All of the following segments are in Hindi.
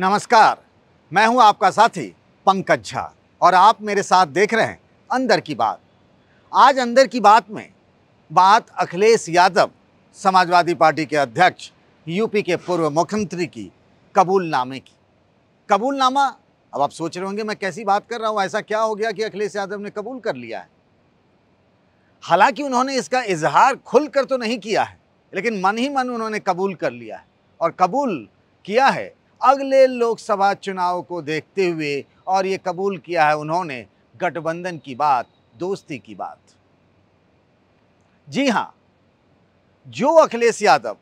नमस्कार मैं हूं आपका साथी पंकज झा और आप मेरे साथ देख रहे हैं अंदर की बात आज अंदर की बात में बात अखिलेश यादव समाजवादी पार्टी के अध्यक्ष यूपी के पूर्व मुख्यमंत्री की कबूलनामे की कबूलनामा अब आप सोच रहे होंगे मैं कैसी बात कर रहा हूँ ऐसा क्या हो गया कि अखिलेश यादव ने कबूल कर लिया है हालांकि उन्होंने इसका इजहार खुलकर तो नहीं किया है लेकिन मन ही मन उन्होंने कबूल कर लिया है और कबूल किया है अगले लोकसभा चुनाव को देखते हुए और ये कबूल किया है उन्होंने गठबंधन की बात दोस्ती की बात जी हाँ जो अखिलेश यादव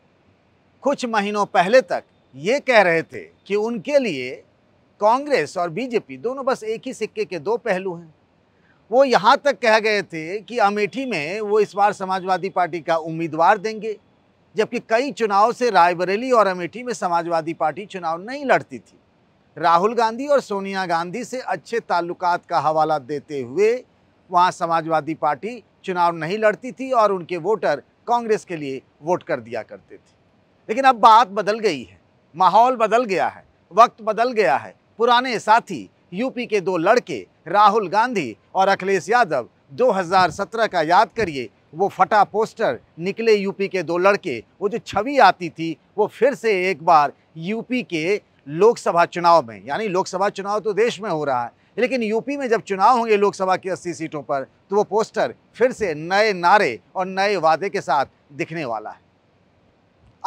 कुछ महीनों पहले तक ये कह रहे थे कि उनके लिए कांग्रेस और बीजेपी दोनों बस एक ही सिक्के के दो पहलू हैं वो यहाँ तक कह गए थे कि अमेठी में वो इस बार समाजवादी पार्टी का उम्मीदवार देंगे जबकि कई चुनाव से रायबरेली और अमेठी में समाजवादी पार्टी चुनाव नहीं लड़ती थी राहुल गांधी और सोनिया गांधी से अच्छे ताल्लुकात का हवाला देते हुए वहाँ समाजवादी पार्टी चुनाव नहीं लड़ती थी और उनके वोटर कांग्रेस के लिए वोट कर दिया करते थे लेकिन अब बात बदल गई है माहौल बदल गया है वक्त बदल गया है पुराने साथी यूपी के दो लड़के राहुल गांधी और अखिलेश यादव 2017 का याद करिए वो फटा पोस्टर निकले यूपी के दो लड़के वो जो छवि आती थी वो फिर से एक बार यूपी के लोकसभा चुनाव में यानी लोकसभा चुनाव तो देश में हो रहा है लेकिन यूपी में जब चुनाव होंगे लोकसभा की अस्सी सीटों पर तो वो पोस्टर फिर से नए नारे और नए वादे के साथ दिखने वाला है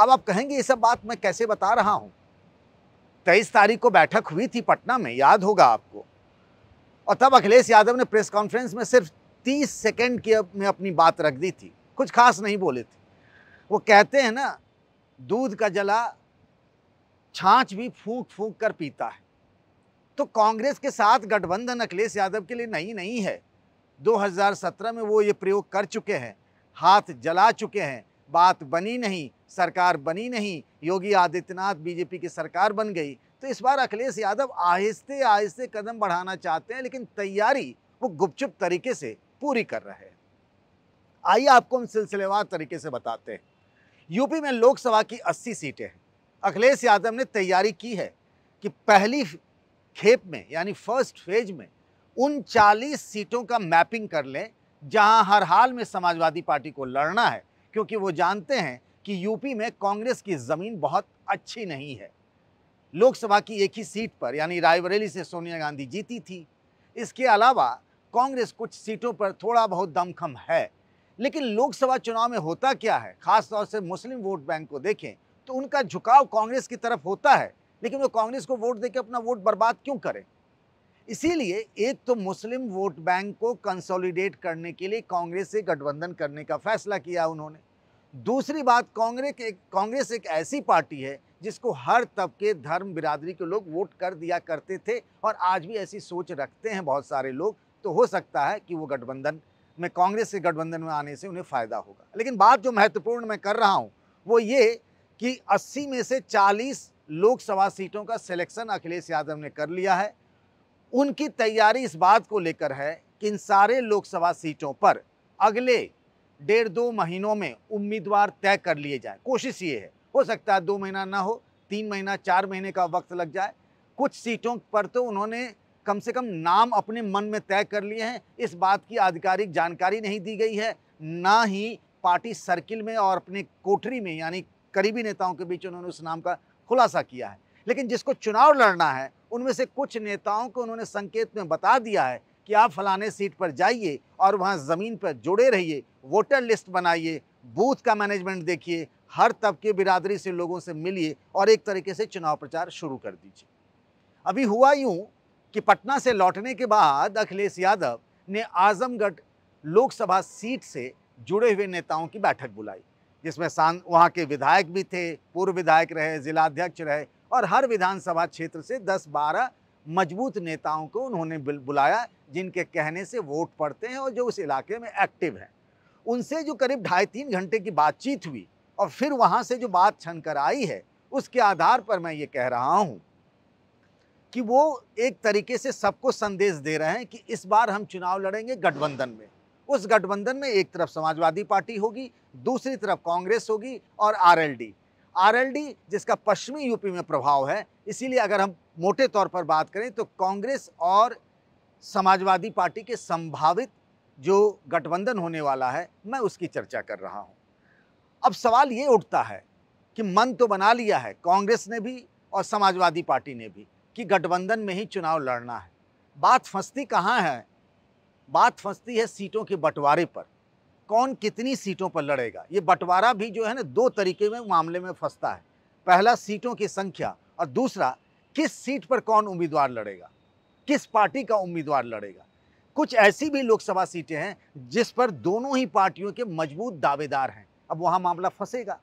अब आप कहेंगे ये सब बात मैं कैसे बता रहा हूँ तेईस तारीख को बैठक हुई थी पटना में याद होगा आपको और तब अखिलेश यादव ने प्रेस कॉन्फ्रेंस में सिर्फ तीस सेकेंड की में अपनी बात रख दी थी कुछ खास नहीं बोले थे वो कहते हैं ना दूध का जला छाछ भी फूक फूक कर पीता है तो कांग्रेस के साथ गठबंधन अखिलेश यादव के लिए नहीं नहीं है 2017 में वो ये प्रयोग कर चुके हैं हाथ जला चुके हैं बात बनी नहीं सरकार बनी नहीं योगी आदित्यनाथ बीजेपी की सरकार बन गई तो इस बार अखिलेश यादव आहिस्ते आहिस्ते कदम बढ़ाना चाहते हैं लेकिन तैयारी वो गुपचुप तरीके से पूरी कर रहे हैं आइए आपको हम सिलसिलेवार तरीके से बताते हैं यूपी में लोकसभा की 80 सीटें हैं अखिलेश यादव ने तैयारी की है कि पहली खेप में यानी फर्स्ट फेज में उन 40 सीटों का मैपिंग कर लें जहां हर हाल में समाजवादी पार्टी को लड़ना है क्योंकि वो जानते हैं कि यूपी में कांग्रेस की ज़मीन बहुत अच्छी नहीं है लोकसभा की एक ही सीट पर यानी रायबरेली से सोनिया गांधी जीती थी इसके अलावा कांग्रेस कुछ सीटों पर थोड़ा बहुत दमखम है लेकिन लोकसभा चुनाव में होता क्या है खासतौर से मुस्लिम वोट बैंक को देखें तो उनका झुकाव कांग्रेस की तरफ होता है लेकिन वो कांग्रेस को वोट देकर अपना वोट बर्बाद क्यों करें इसीलिए एक तो मुस्लिम वोट बैंक को कंसोलिडेट करने के लिए कांग्रेस से गठबंधन करने का फैसला किया उन्होंने दूसरी बात कांग्रेस एक कांग्रेस एक ऐसी पार्टी है जिसको हर तबके धर्म बिरादरी के लोग वोट कर दिया करते थे और आज भी ऐसी सोच रखते हैं बहुत सारे लोग तो हो सकता है कि वो गठबंधन में कांग्रेस के गठबंधन में आने से उन्हें फ़ायदा होगा लेकिन बात जो महत्वपूर्ण मैं कर रहा हूँ वो ये कि 80 में से 40 लोकसभा सीटों का सिलेक्शन अखिलेश यादव ने कर लिया है उनकी तैयारी इस बात को लेकर है कि इन सारे लोकसभा सीटों पर अगले डेढ़ दो महीनों में उम्मीदवार तय कर लिए जाए कोशिश ये है हो सकता है दो महीना ना हो तीन महीना चार महीने का वक्त लग जाए कुछ सीटों पर तो उन्होंने कम से कम नाम अपने मन में तय कर लिए हैं इस बात की आधिकारिक जानकारी नहीं दी गई है ना ही पार्टी सर्किल में और अपने कोठरी में यानी करीबी नेताओं के बीच उन्होंने उस नाम का खुलासा किया है लेकिन जिसको चुनाव लड़ना है उनमें से कुछ नेताओं को उन्होंने संकेत में बता दिया है कि आप फलाने सीट पर जाइए और वहाँ ज़मीन पर जुड़े रहिए वोटर लिस्ट बनाइए बूथ का मैनेजमेंट देखिए हर तबके बिरादरी से लोगों से मिलिए और एक तरीके से चुनाव प्रचार शुरू कर दीजिए अभी हुआ यूँ कि पटना से लौटने के बाद अखिलेश यादव ने आजमगढ़ लोकसभा सीट से जुड़े हुए नेताओं की बैठक बुलाई जिसमें सां वहाँ के विधायक भी थे पूर्व विधायक रहे जिलाध्यक्ष रहे और हर विधानसभा क्षेत्र से 10-12 मजबूत नेताओं को उन्होंने बुलाया जिनके कहने से वोट पड़ते हैं और जो उस इलाके में एक्टिव हैं उनसे जो करीब ढाई तीन घंटे की बातचीत हुई और फिर वहाँ से जो बात छन कर आई है उसके आधार पर मैं ये कह रहा हूँ कि वो एक तरीके से सबको संदेश दे रहे हैं कि इस बार हम चुनाव लड़ेंगे गठबंधन में उस गठबंधन में एक तरफ समाजवादी पार्टी होगी दूसरी तरफ कांग्रेस होगी और आरएलडी आरएलडी जिसका पश्चिमी यूपी में प्रभाव है इसीलिए अगर हम मोटे तौर पर बात करें तो कांग्रेस और समाजवादी पार्टी के संभावित जो गठबंधन होने वाला है मैं उसकी चर्चा कर रहा हूँ अब सवाल ये उठता है कि मन तो बना लिया है कांग्रेस ने भी और समाजवादी पार्टी ने भी कि गठबंधन में ही चुनाव लड़ना है बात फंसती कहाँ है बात फंसती है सीटों के बंटवारे पर कौन कितनी सीटों पर लड़ेगा ये बंटवारा भी जो है ना दो तरीके में मामले में फंसता है पहला सीटों की संख्या और दूसरा किस सीट पर कौन उम्मीदवार लड़ेगा किस पार्टी का उम्मीदवार लड़ेगा कुछ ऐसी भी लोकसभा सीटें हैं जिस पर दोनों ही पार्टियों के मजबूत दावेदार हैं अब वहाँ मामला फंसेगा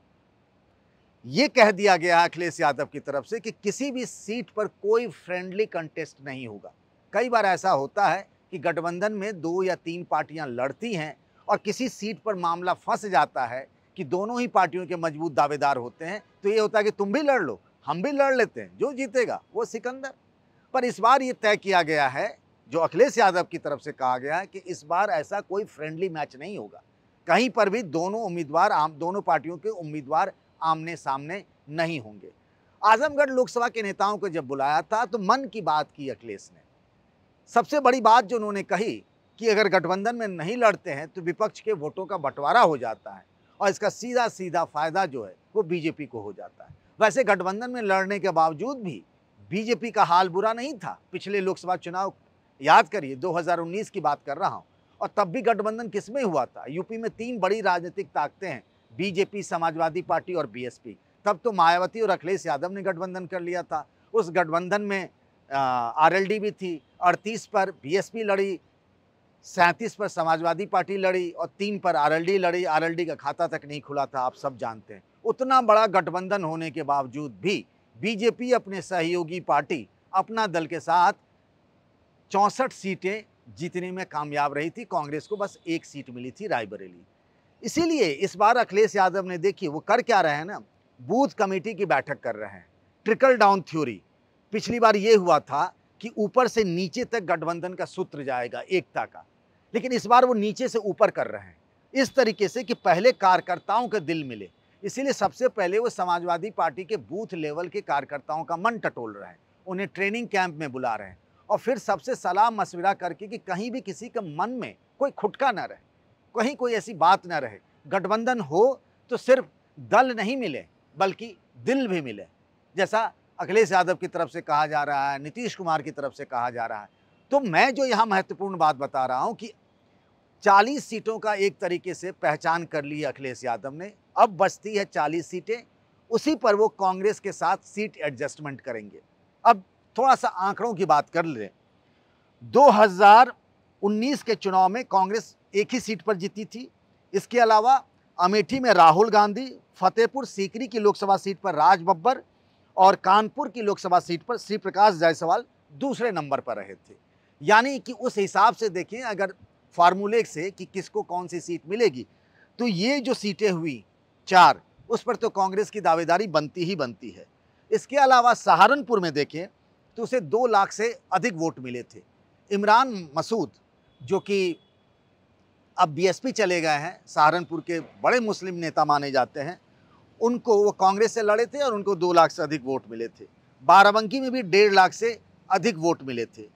ये कह दिया गया है अखिलेश यादव की तरफ से कि किसी भी सीट पर कोई फ्रेंडली कंटेस्ट नहीं होगा कई बार ऐसा होता है कि गठबंधन में दो या तीन पार्टियां लड़ती हैं और किसी सीट पर मामला फंस जाता है कि दोनों ही पार्टियों के मजबूत दावेदार होते हैं तो ये होता है कि तुम भी लड़ लो हम भी लड़ लेते हैं जो जीतेगा वो सिकंदर पर इस बार ये तय किया गया है जो अखिलेश यादव की तरफ से कहा गया है कि इस बार ऐसा कोई फ्रेंडली मैच नहीं होगा कहीं पर भी दोनों उम्मीदवार आम दोनों पार्टियों के उम्मीदवार आमने सामने नहीं होंगे आजमगढ़ लोकसभा के नेताओं को जब बुलाया था तो मन की बात की अखिलेश ने सबसे बड़ी बात जो उन्होंने कही कि अगर गठबंधन में नहीं लड़ते हैं तो विपक्ष के वोटों का बंटवारा हो जाता है और इसका सीधा सीधा फायदा जो है वो बीजेपी को हो जाता है वैसे गठबंधन में लड़ने के बावजूद भी बीजेपी का हाल बुरा नहीं था पिछले लोकसभा चुनाव याद करिए 2019 की बात कर रहा हूँ और तब भी गठबंधन किस में हुआ था यूपी में तीन बड़ी राजनीतिक ताकतें हैं बीजेपी समाजवादी पार्टी और बीएसपी तब तो मायावती और अखिलेश यादव ने गठबंधन कर लिया था उस गठबंधन में आरएलडी भी थी अड़तीस पर बीएसपी लड़ी सैंतीस पर समाजवादी पार्टी लड़ी और तीन पर आरएलडी लड़ी आरएलडी का खाता तक नहीं खुला था आप सब जानते हैं उतना बड़ा गठबंधन होने के बावजूद भी बीजेपी अपने सहयोगी पार्टी अपना दल के साथ चौंसठ सीटें जीतने में कामयाब रही थी कांग्रेस को बस एक सीट मिली थी रायबरेली इसीलिए इस बार अखिलेश यादव ने देखिए वो कर क्या रहे हैं ना बूथ कमेटी की बैठक कर रहे हैं ट्रिकल डाउन थ्योरी पिछली बार ये हुआ था कि ऊपर से नीचे तक गठबंधन का सूत्र जाएगा एकता का लेकिन इस बार वो नीचे से ऊपर कर रहे हैं इस तरीके से कि पहले कार्यकर्ताओं के दिल मिले इसीलिए सबसे पहले वो समाजवादी पार्टी के बूथ लेवल के कार्यकर्ताओं का मन टटोल रहे हैं उन्हें ट्रेनिंग कैंप में बुला रहे हैं और फिर सबसे सलाह मशविरा करके कि कहीं भी किसी के मन में कोई खुटका ना रहे कहीं कोई ऐसी बात ना रहे गठबंधन हो तो सिर्फ दल नहीं मिले बल्कि दिल भी मिले जैसा अखिलेश यादव की तरफ से कहा जा रहा है नीतीश कुमार की तरफ से कहा जा रहा है तो मैं जो यहाँ महत्वपूर्ण बात बता रहा हूँ कि 40 सीटों का एक तरीके से पहचान कर ली अखिलेश यादव ने अब बचती है 40 सीटें उसी पर वो कांग्रेस के साथ सीट एडजस्टमेंट करेंगे अब थोड़ा सा आंकड़ों की बात कर लें 2019 के चुनाव में कांग्रेस एक ही सीट पर जीती थी इसके अलावा अमेठी में राहुल गांधी फतेहपुर सीकरी की लोकसभा सीट पर राज बब्बर और कानपुर की लोकसभा सीट पर श्री प्रकाश जायसवाल दूसरे नंबर पर रहे थे यानी कि उस हिसाब से देखें अगर फार्मूले से कि किसको कौन सी सीट मिलेगी तो ये जो सीटें हुई चार उस पर तो कांग्रेस की दावेदारी बनती ही बनती है इसके अलावा सहारनपुर में देखें तो उसे दो लाख से अधिक वोट मिले थे इमरान मसूद जो कि अब बीएसपी चले गए हैं सहारनपुर के बड़े मुस्लिम नेता माने जाते हैं उनको वो कांग्रेस से लड़े थे और उनको दो लाख से अधिक वोट मिले थे बाराबंकी में भी डेढ़ लाख से अधिक वोट मिले थे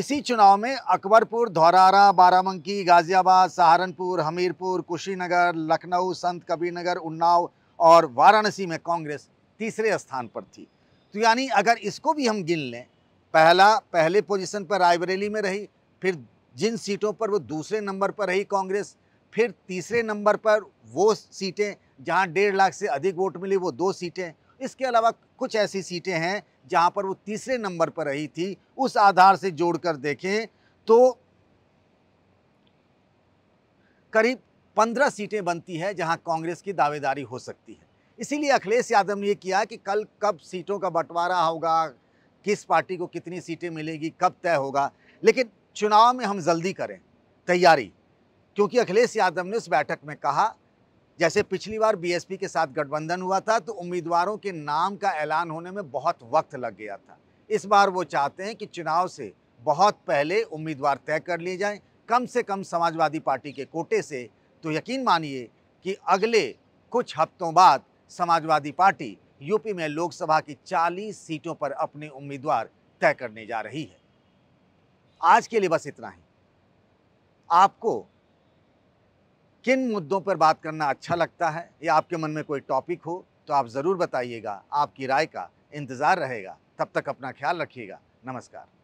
इसी चुनाव में अकबरपुर धौरारा बाराबंकी गाज़ियाबाद सहारनपुर हमीरपुर कुशीनगर लखनऊ संत कबीरनगर उन्नाव और वाराणसी में कांग्रेस तीसरे स्थान पर थी तो यानी अगर इसको भी हम गिन लें पहला पहले पोजीशन पर रायबरेली में रही फिर जिन सीटों पर वो दूसरे नंबर पर रही कांग्रेस फिर तीसरे नंबर पर वो सीटें जहां डेढ़ लाख से अधिक वोट मिली वो दो सीटें इसके अलावा कुछ ऐसी सीटें हैं जहां पर वो तीसरे नंबर पर रही थी उस आधार से जोड़कर देखें तो करीब पंद्रह सीटें बनती है जहां कांग्रेस की दावेदारी हो सकती है इसीलिए अखिलेश यादव ने ये किया कि कल कब सीटों का बंटवारा होगा किस पार्टी को कितनी सीटें मिलेगी कब तय होगा लेकिन चुनाव में हम जल्दी करें तैयारी क्योंकि अखिलेश यादव ने उस बैठक में कहा जैसे पिछली बार बीएसपी के साथ गठबंधन हुआ था तो उम्मीदवारों के नाम का ऐलान होने में बहुत वक्त लग गया था इस बार वो चाहते हैं कि चुनाव से बहुत पहले उम्मीदवार तय कर लिए जाएं कम से कम समाजवादी पार्टी के कोटे से तो यकीन मानिए कि अगले कुछ हफ्तों बाद समाजवादी पार्टी यूपी में लोकसभा की चालीस सीटों पर अपने उम्मीदवार तय करने जा रही है आज के लिए बस इतना ही आपको किन मुद्दों पर बात करना अच्छा लगता है या आपके मन में कोई टॉपिक हो तो आप ज़रूर बताइएगा आपकी राय का इंतज़ार रहेगा तब तक अपना ख्याल रखिएगा नमस्कार